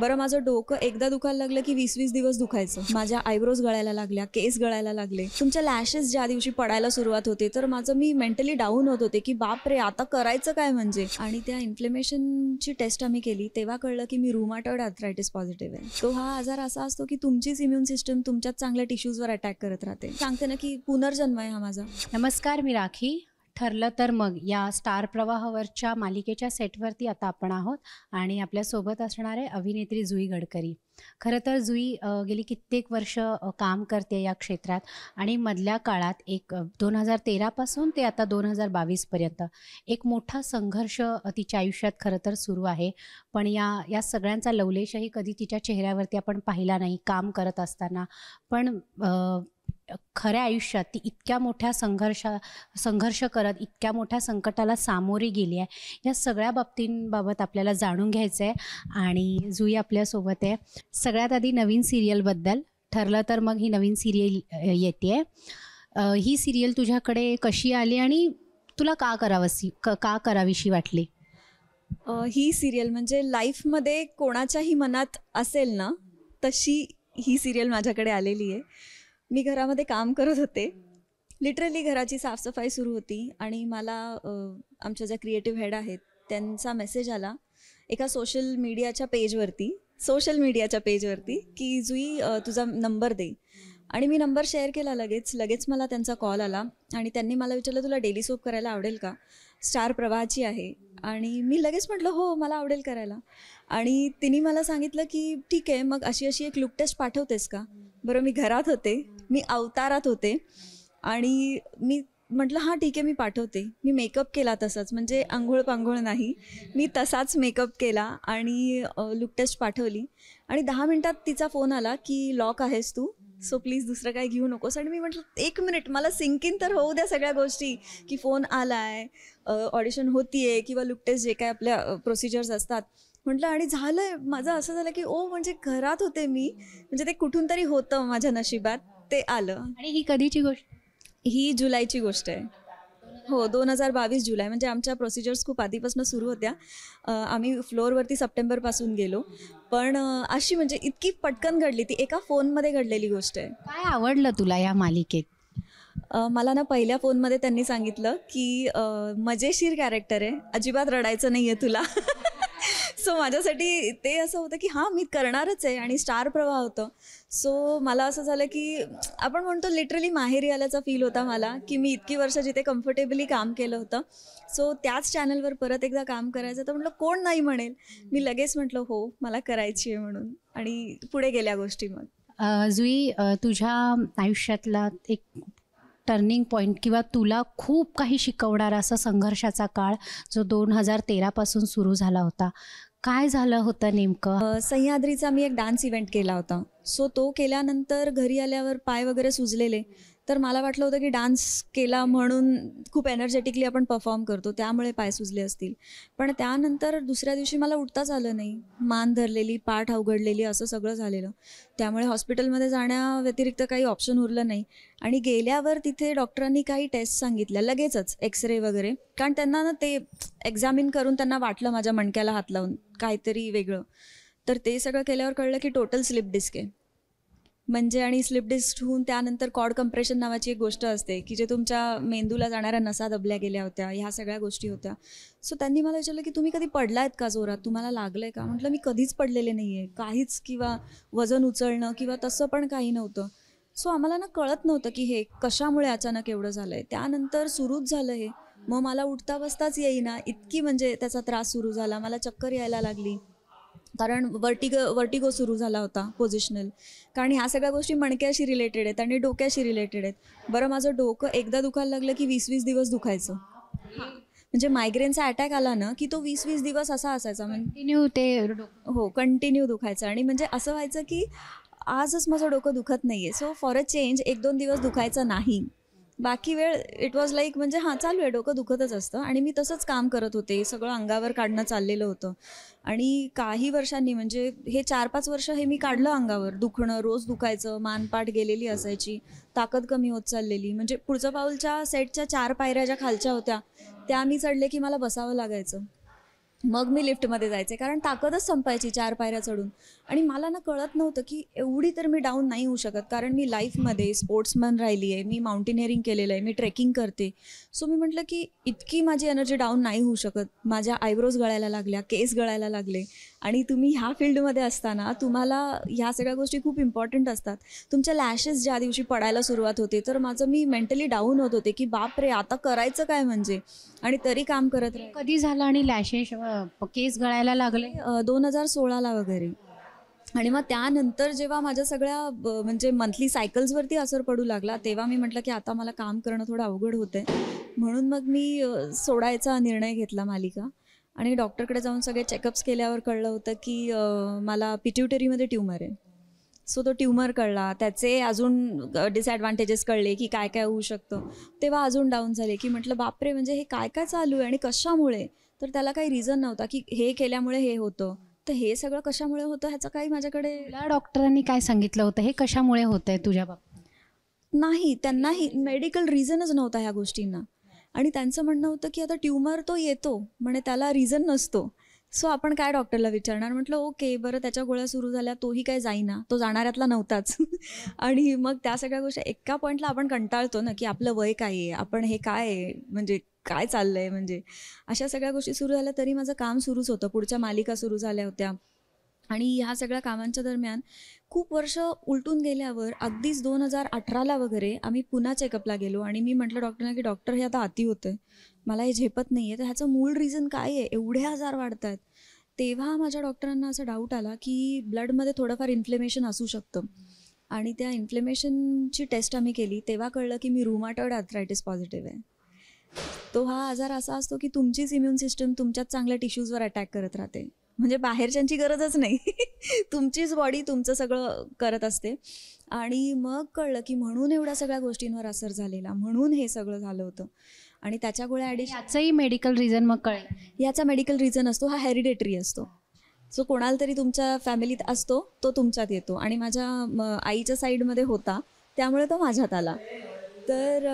बरं माझं डोकं एकदा दुखायला लागलं की वीस वीस दिवस दुखायचं माझ्या आयब्रोज गळायला लागल्या केस गळायला लागले तुमच्या लॅशेस ज्या दिवशी पडायला सुरुवात होते तर माझं मी मेंटली डाऊन होत होते की बाप रे आता करायचं काय म्हणजे आणि त्या इन्फ्लेमेशनची टेस्ट आम्ही केली तेव्हा कळलं की मी रुमाटॉइड अथरायटिस पॉझिटिव्ह आहे तो हा आजार असा असतो की तुमचीच इम्युन सिस्टम तुमच्याच चांगल्या टिश्यूजवर अटॅक करत राहते सांगते ना की पुनर्जन्म आहे हा माझा नमस्कार मी राखी ठरलं तर मग या स्टार प्रवाहावरच्या मालिकेच्या सेटवरती आता आपण आहोत आणि आपल्यासोबत असणारे अभिनेत्री जुई गडकरी खरं तर जुई गेली कित्येक वर्ष काम करते या क्षेत्रात आणि मधल्या काळात एक दोन हजार तेरापासून ते आता दोन हजार बावीसपर्यंत एक मोठा संघर्ष तिच्या आयुष्यात खरं तर सुरू आहे पण या या सगळ्यांचा लवलेशही कधी तिच्या चेहऱ्यावरती आपण पाहिला नाही काम करत असताना पण खऱ्या आयुष्यात ती इतक्या मोठ्या संघर्षा संघर्ष करत इतक्या मोठ्या संकटाला सामोरी गेली आहे या सगळ्या बाबतींबाबत आपल्याला जाणून घ्यायचं आहे आणि जुई आपल्यासोबत आहे सगळ्यात आधी नवीन सिरियलबद्दल ठरलं तर मग ही नवीन सिरियल येते आहे ही सिरियल तुझ्याकडे कशी आली आणि तुला का करावसी का करावीशी वाटली ही सिरियल म्हणजे लाईफमध्ये कोणाच्याही मनात असेल ना तशी ही सिरियल माझ्याकडे आलेली आहे मी घरामध्ये काम करत होते लिटरली घराची साफसफाई सुरू होती आणि मला आमच्या ज्या क्रिएटिव्ह हेड आहेत त्यांचा मेसेज आला एका सोशल मीडियाच्या पेजवरती सोशल मीडियाच्या पेजवरती की जुई तुझा नंबर दे आणि मी नंबर शेअर केला लगेच लगेच मला त्यांचा कॉल आला आणि त्यांनी मला विचारलं तुला डेली सोप करायला आवडेल का स्टार प्रवाहाची आहे आणि मी लगेच म्हटलं हो मला आवडेल करायला आणि तिने मला सांगितलं की ठीक आहे मग अशी अशी एक लुक टेस्ट पाठवतेस का बरं मी घरात होते मी अवतारात होते आणि मी म्हटलं हां ठीक आहे मी पाठवते मी मेकअप केला तसाच म्हणजे आंघोळ पांघोळ नाही मी तसाच मेकअप केला आणि लुक टेस्ट पाठवली आणि दहा मिनटात तिचा फोन आला की लॉक आहेस तू सो प्लीज दुसरं काय घेऊ नकोस आणि मी म्हटलं एक मिनिट मला सिंकिंग तर होऊ द्या सगळ्या गोष्टी की फोन आला आहे ऑडिशन होती आहे किंवा लुक टेस्ट जे काय आपल्या प्रोसिजर्स असतात म्हटलं आणि झालंय माझं असं झालं की ओ म्हणजे घरात होते मी म्हणजे ते कुठून तरी होतं माझ्या नशिबात ते आलं आणि ही कधीची गोष्ट ही जुलैची गोष्ट आहे हो दोन हजार बावीस जुलै म्हणजे आमच्या प्रोसिजर्स खूप आधीपासून सुरू होत्या आम्ही फ्लोअरवरती सप्टेंबरपासून गेलो पण अशी म्हणजे इतकी पटकन घडली ती एका फोनमध्ये घडलेली गोष्ट आहे काय आवडलं तुला या मालिकेत मला ना पहिल्या फोनमध्ये त्यांनी सांगितलं की मजेशीर कॅरेक्टर आहे अजिबात रडायचं नाही आहे तुला सो माझ्यासाठी ते असं होतं की हां मी करणारच आहे आणि स्टार प्रवाह होतं सो मला असं झालं की आपण म्हणतो लिटरली माहेरी आल्याचा फील होता मला की मी इतकी वर्ष जिथे कम्फर्टेबली काम केलं होतं सो त्याच चॅनलवर परत एकदा काम करायचं तर म्हटलं कोण नाही म्हणेल मी लगेच म्हटलं हो मला करायची आहे म्हणून आणि पुढे गेल्या गोष्टी मग जुई तुझ्या आयुष्यातला एक टर्निंग पॉईंट किंवा तुला खूप काही शिकवणारा असा संघर्षाचा काळ जो दोन हजार तेरापासून सुरू झाला होता काय झालं होतं नेमकं सह्याद्रीचा मी एक डान्स इव्हेंट केला होता सो तो केल्यानंतर घरी आल्यावर पाय वगैरे सुजलेले तर मला वाटलं होतं की डान्स केला म्हणून खूप एनर्जेटिकली आपण परफॉर्म करतो त्यामुळे पाय सुजले असतील पण त्यानंतर दुसऱ्या दिवशी मला उठताच आलं नाही मान धरलेली पाठ अवघडलेली असं सगळं झालेलं त्यामुळे हॉस्पिटलमध्ये जाण्याव्यतिरिक्त काही ऑप्शन उरलं नाही आणि गेल्यावर तिथे डॉक्टरांनी काही टेस्ट सांगितल्या लगेचच एक्सरे वगैरे कारण त्यांना ना ते एक्झामिन करून त्यांना वाटलं माझ्या मणक्याला हात लावून काहीतरी वेगळं तर ते सगळं केल्यावर कळलं की टोटल स्लिप डिस्क आहे म्हणजे आणि स्लिप डिस्क होऊन त्यानंतर कॉड कम्प्रेशन नावाची एक गोष्ट असते की जे तुमच्या मेंदूला जाणाऱ्या नसा दबल्या गेल्या होत्या ह्या सगळ्या गोष्टी होत्या सो त्यांनी मला विचारलं की तुम्ही कधी पडलायत का जोरात तुम्हाला लागलं का म्हटलं मी कधीच पडलेले नाही आहे काहीच किंवा वजन उचलणं किंवा तसं पण काही नव्हतं सो आम्हाला ना कळत नव्हतं की हे कशामुळे अचानक एवढं झालं त्यानंतर सुरूच झालं हे मग मला उठता बसताच येईना इतकी म्हणजे त्याचा त्रास सुरू झाला मला चक्कर यायला लागली कारण वर्टिग वर्टिगो सुरू झाला होता पोझिशनल कारण ह्या सगळ्या गोष्टी मणक्याशी रिलेटेड आहेत आणि डोक्याशी रिलेटेड आहेत बरं माझं डोकं एकदा दुखायला लागलं की वीस वीस दिवस दुखायचं म्हणजे मायग्रेनचा अटॅक आला ना की तो वीस वीस दिवस असा असायचा कंटिन्यू ते हो कंटिन्यू दुखायचं आणि म्हणजे असं व्हायचं की आजच माझं डोकं दुखत नाही सो फॉर अ चेंज एक दोन दिवस दुखायचं नाही बाकी वेळ इट वॉज लाईक म्हणजे हां चालू आहे डोकं दुखतच असतं आणि मी तसंच काम करत होते सगळं अंगावर काढणं चाललेलं होतं आणि काही वर्षांनी म्हणजे हे चार पाच वर्ष हे मी काढलं अंगावर दुखणं रोज दुखायचं मानपाठ गेलेली असायची ताकद कमी होत चाललेली म्हणजे पुढचं पाऊलच्या सेटच्या चार पायऱ्या ज्या खालच्या होत्या त्या मी चढले की मला बसावं लागायचं मग मी लिफ्टमध्ये जायचे कारण ताकदच संपायची चार पायऱ्या चढून आणि मला ना कळत नव्हतं की एवढी तर मी डाऊन नाही होऊ शकत कारण मी लाईफमध्ये स्पोर्ट्समॅन राहिली आहे मी माउंटेनिअरिंग केलेलं आहे मी ट्रेकिंग करते सो मी म्हटलं की इतकी माझी एनर्जी डाऊन नाही होऊ शकत माझ्या आयब्रोज गळायला लागल्या केस गळायला लागले आणि तुम्ही ह्या फील्डमध्ये असताना तुम्हाला ह्या सगळ्या गोष्टी खूप इम्पॉर्टंट असतात तुमच्या लॅशेस ज्या दिवशी पडायला सुरुवात होते तर माझं मी मेंटली डाऊन होत होते की बाप रे आता करायचं काय म्हणजे आणि तरी काम करत राहील कधी झालं आणि लॅशेस केस गळायला लागले दोन हजार सोळाला वगैरे आणि मग त्यानंतर जेव्हा माझ्या सगळ्या म्हणजे मंथली सायकल्सवरती असर पडू लागला तेव्हा मी म्हटलं की आता मला काम करणं थोडं अवघड होतंय म्हणून मग मी सोडायचा निर्णय घेतला मालिका आणि डॉक्टरकडे जाऊन सगळे चेकअप्स केल्यावर कळलं होतं की मला पिट्युटरीमध्ये ट्यूमर आहे सो तो ट्यूमर कळला त्याचे अजून डिसॲडव्हान्टेजेस कळले की काय काय होऊ शकतं तेव्हा अजून डाऊन झाले की म्हटलं बापरे म्हणजे हे काय काय चालू आहे आणि कशामुळे तर त्याला काही रिझन नव्हता की हे केल्यामुळे हे होतं तर हे सगळं कशामुळे होतं ह्याचं काही माझ्याकडे डॉक्टरांनी काय सांगितलं होतं हे कशामुळे होतं आहे तुझ्या बाबतीत नाही त्यांनाही मेडिकल रिझनच नव्हता ह्या गोष्टींना आणि त्यांचं म्हणणं होतं की आता ट्युमर तो येतो म्हणे त्याला रिझन नसतो सो आपण काय डॉक्टरला विचारणार म्हटलं ओके बरं त्याच्या गोळ्या सुरू झाल्या तोही काय जाईना तो जाणाऱ्यातला नव्हताच आणि मग त्या सगळ्या गोष्टी एका पॉईंटला आपण कंटाळतो ना की आपलं वय काय आहे आपण हे काय आहे म्हणजे काय चाललंय म्हणजे अशा सगळ्या गोष्टी सुरू झाल्या तरी माझं काम सुरूच होतं पुढच्या मालिका सुरू झाल्या होत्या आणि ह्या सगळ्या कामांच्या दरम्यान खूप वर्ष उलटून गेल्यावर अगदीच दोन हजार अठराला वगैरे आम्ही पुन्हा चेकअपला गेलो आणि मी म्हटलं डॉक्टरना की डॉक्टर हे आता आती होतं मला हे झेपत नाही आहे तर ह्याचं मूळ रिझन काय आहे एवढे आजार वाढत आहेत तेव्हा माझ्या डॉक्टरांना असा डाऊट आला की ब्लडमध्ये थोडंफार इन्फ्लेमेशन असू शकतं आणि त्या इन्फ्लेमेशनची टेस्ट आम्ही केली तेव्हा कळलं की मी रुमाटॉइड आर्थरायटिस पॉझिटिव्ह आहे तो हा आजार असा असतो की तुमचीच इम्युन सिस्टम तुमच्याच चांगल्या टिश्यूजवर अटॅक करत राहते म्हणजे बाहेरच्यांची गरजच नाही तुमचीच बॉडी तुमचं सगळं करत असते आणि मग कळलं की म्हणून एवढ्या सगळ्या गोष्टींवर असर झालेला म्हणून हे सगळं झालं होतं आणि त्याच्या गोळ्या ॲडिशन याचाही मेडिकल रिझन मग कळेल याचा मेडिकल रिझन असतो हा हेरिडेटरी असतो सो कोणाला तरी तुमच्या फॅमिलीत असतो तो तुमच्यात येतो आणि माझ्या आईच्या साईडमध्ये होता त्यामुळे तो माझ्यात आला तर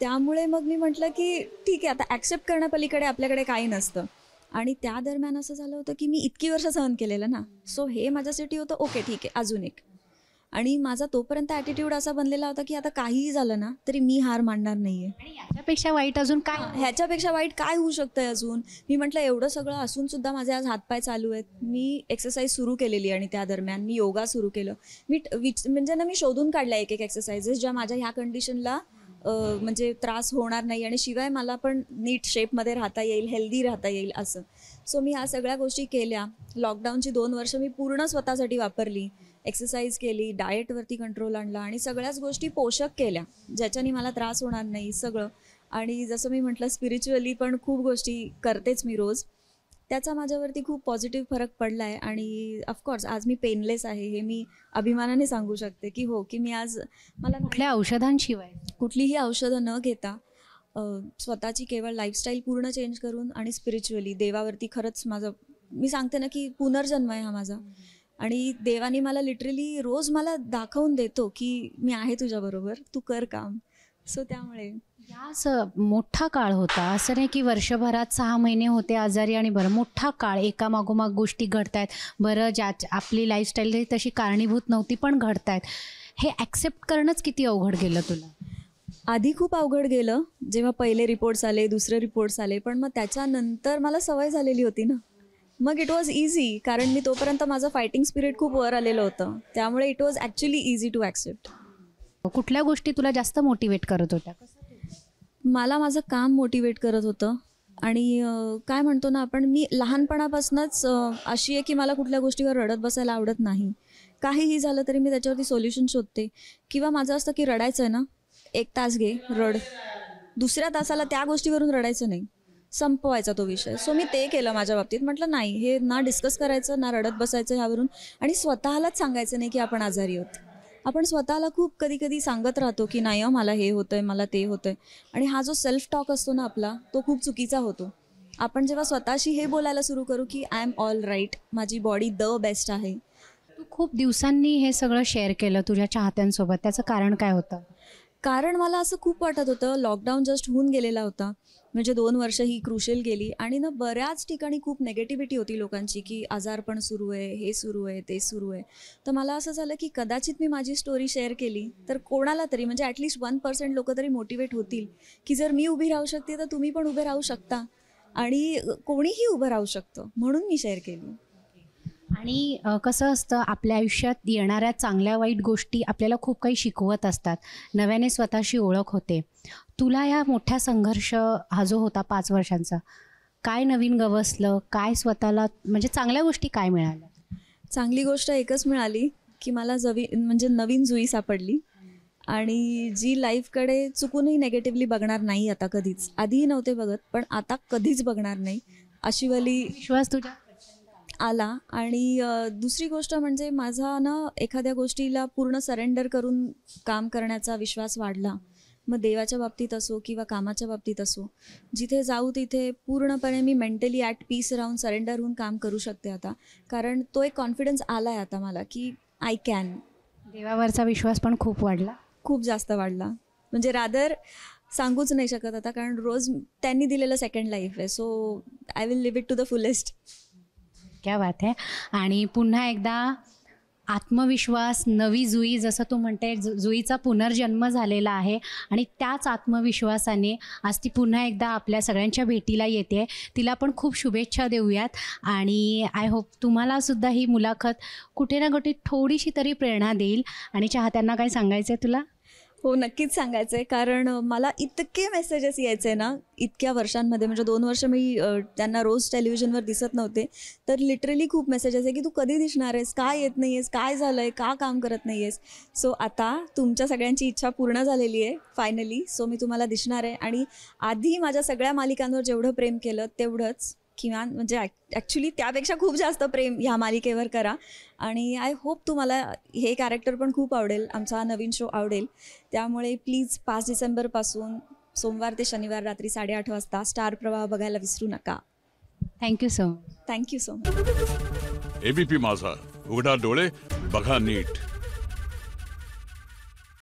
त्यामुळे मग मी म्हटलं की ठीक आहे आता ॲक्सेप्ट करण्यापलीकडे आपल्याकडे काही नसतं आणि त्या दरम्यान असं झालं होतं की मी इतकी वर्ष सहन केलेलं ना सो हे माझ्यासाठी होतं ओके ठीक आहे अजून एक आणि माझा तोपर्यंत ॲटिट्यूड असा बनलेला होता की आता काहीही झालं ना तरी मी हार मांडणार नाहीये आहे ह्याच्यापेक्षा वाईट अजून काय ह्याच्यापेक्षा वाईट काय होऊ शकतंय अजून मी म्हटलं एवढं सगळं असून सुद्धा माझे आज हातपाय चालू आहेत मी एक्सरसाइज सुरू केलेली आणि त्या दरम्यान मी योगा सुरू केलं मी म्हणजे ना मी शोधून काढला एक एक एक्सरसाइजेस ज्या माझ्या ह्या कंडिशनला म्हणजे त्रास होणार नाही आणि शिवाय मला पण नीट शेपमध्ये राहता येईल हेल्दी राहता येईल असं सो मी ह्या सगळ्या गोष्टी केल्या लॉकडाऊनची दोन वर्ष मी पूर्ण स्वतःसाठी वापरली एक्सरसाइज केली डाएटवरती कंट्रोल आणला आणि सगळ्याच गोष्टी पोषक केल्या ज्याच्याने मला त्रास होणार नाही सगळं आणि जसं मी म्हटलं स्पिरिच्युअली पण खूप गोष्टी करतेच मी रोज त्याचा माझ्यावरती खूप पॉझिटिव्ह फरक पडला आहे आणि ऑफकोर्स आज मी पेनलेस आहे हे मी अभिमानाने सांगू शकते की हो की मी आज मला कुठल्या औषधांशिवाय कुठलीही औषधं न घेता स्वतःची केवळ लाईफस्टाईल पूर्ण चेंज करून आणि स्पिरिच्युअली देवावरती खरंच माझं मी सांगते ना की पुनर्जन्म आहे हा माझा आणि देवाने मला लिटरली रोज मला दाखवून देतो की मी आहे तुझ्याबरोबर तू कर काम सो त्यामुळे असं मोठा काळ होता असं नाही की वर्षभरात सहा महिने होते आजारी आणि बरं मोठा काळ एकामागोमाग मागोमाग गोष्टी आहेत बरं ज्या आपली लाईफस्टाईल तशी कारणीभूत नव्हती पण घडतायत हे ॲक्सेप्ट करणंच किती अवघड गेलं तुला आधी खूप अवघड गेलं जेव्हा पहिले रिपोर्ट्स आले दुसरे रिपोर्ट्स आले पण मग त्याच्यानंतर मला सवय झालेली होती ना मग इट वॉज इझी कारण मी तोपर्यंत माझं फायटिंग स्पिरिट खूप वर आलेलं होतं त्यामुळे it was actually easy to accept कुठल्या गोष्टी तुला जास्त मोटिवेट करत होत्या मला माझं काम मोटिवेट करत होतं आणि काय म्हणतो ना आपण मी लहानपणापासूनच अशी आहे की मला कुठल्या गोष्टीवर रडत बसायला आवडत नाही काहीही झालं तरी मी त्याच्यावरती सोल्युशन शोधते किंवा माझं असतं की रडायचं आहे ना एक तास घे रड दुसऱ्या तासाला त्या गोष्टीवरून रडायचं नाही संपवायचा तो विषय सो मी ते केलं माझ्या बाबतीत म्हटलं नाही हे ना डिस्कस करायचं ना रडत बसायचं ह्यावरून आणि स्वतःलाच सांगायचं नाही की आपण आजारी होत आपण स्वतःला खूप कधी कधी सांगत राहतो की नाही मला हे होतंय मला ते होतंय आणि हा जो सेल्फ टॉक असतो ना आपला तो खूप चुकीचा होतो आपण जेव्हा स्वतःशी हे बोलायला सुरू करू की आय एम ऑल राईट माझी बॉडी द बेस्ट आहे तू खूप दिवसांनी हे सगळं शेअर केलं तुझ्या चाहत्यांसोबत त्याचं कारण काय होतं कारण मला असं खूप वाटत होतं लॉकडाऊन जस्ट होऊन गेलेला होता म्हणजे दोन वर्ष ही क्रुशल गेली आणि ना बऱ्याच ठिकाणी खूप नेगेटिव्हिटी होती लोकांची की आजारपण सुरू आहे हे सुरू आहे ते सुरू आहे तर मला असं झालं की कदाचित मी माझी स्टोरी शेअर केली तर कोणाला तरी म्हणजे ॲटलीस्ट वन पर्सेंट लोक तरी मोटिवेट होतील की जर मी उभी राहू शकते तर तुम्ही पण उभे राहू शकता आणि कोणीही उभं राहू शकतं म्हणून मी शेअर केली आणि कसं असतं आपल्या आयुष्यात येणाऱ्या चांगल्या वाईट गोष्टी आपल्याला खूप काही शिकवत असतात नव्याने स्वतःशी ओळख होते तुला या मोठ्या संघर्ष हा जो होता पाच वर्षांचा काय नवीन गवसलं काय स्वतःला म्हणजे चांगल्या गोष्टी काय मिळाल्या चांगली गोष्ट एकच मिळाली की मला जवी म्हणजे नवीन जुई सापडली आणि जी लाईफकडे चुकूनही नेगेटिव्हली बघणार नाही आता कधीच आधीही नव्हते बघत पण आता कधीच बघणार नाही अशीवाली विश्वास तुझ्या आला आणि दुसरी गोष्ट म्हणजे माझा ना एखाद्या गोष्टीला पूर्ण सरेंडर करून काम करण्याचा विश्वास वाढला मग देवाच्या बाबतीत असो किंवा कामाच्या बाबतीत असो जिथे जाऊ तिथे पूर्णपणे मी मेंटली ॲट पीस राहून सरेंडर होऊन काम करू शकते आता कारण तो एक कॉन्फिडन्स आला आहे आता मला की आय कॅन देवावरचा विश्वास पण खूप वाढला खूप जास्त वाढला म्हणजे रादर सांगूच नाही शकत आता कारण रोज त्यांनी दिलेलं सेकंड लाईफ आहे so I will live it to the fullest क्या बात आहे आणि पुन्हा एकदा आत्मविश्वास नवी जुई जसं तू म्हणते जुईचा पुनर्जन्म झालेला आहे आणि त्याच आत्मविश्वासाने आज ती पुन्हा एकदा आपल्या सगळ्यांच्या भेटीला येते तिला पण खूप शुभेच्छा देऊयात आणि आय होप तुम्हालासुद्धा ही मुलाखत कुठे ना कुठे थोडीशी तरी प्रेरणा देईल आणि चाहत्यांना काय सांगायचं आहे तुला हो नक्कीच सांगायचं आहे कारण मला इतके मेसेजेस यायचे ना इतक्या वर्षांमध्ये म्हणजे दोन वर्ष मी त्यांना रोज टेलिव्हिजनवर दिसत नव्हते तर लिटरली खूप मेसेजेस आहे की तू कधी दिसणार आहेस काय येत नाही आहेस काय झालं आहे का काम करत नाही आहेस सो आता तुमच्या सगळ्यांची इच्छा पूर्ण झालेली आहे फायनली सो मी तुम्हाला दिसणार आहे आणि आधी माझ्या सगळ्या मालिकांवर जेवढं प्रेम केलं तेवढंच किमान म्हणजे ॲक्च्युली त्यापेक्षा खूप जास्त प्रेम ह्या मालिकेवर करा आणि आय होप तुम्हाला हे कॅरेक्टर पण खूप आवडेल आमचा नवीन शो आवडेल त्यामुळे प्लीज पाच डिसेंबरपासून सोमवार ते शनिवार रात्री साडेआठ वाजता स्टार प्रवाह बघायला विसरू नका thank you so thank you so much ABP Majha उघडा डोळे बघा नीट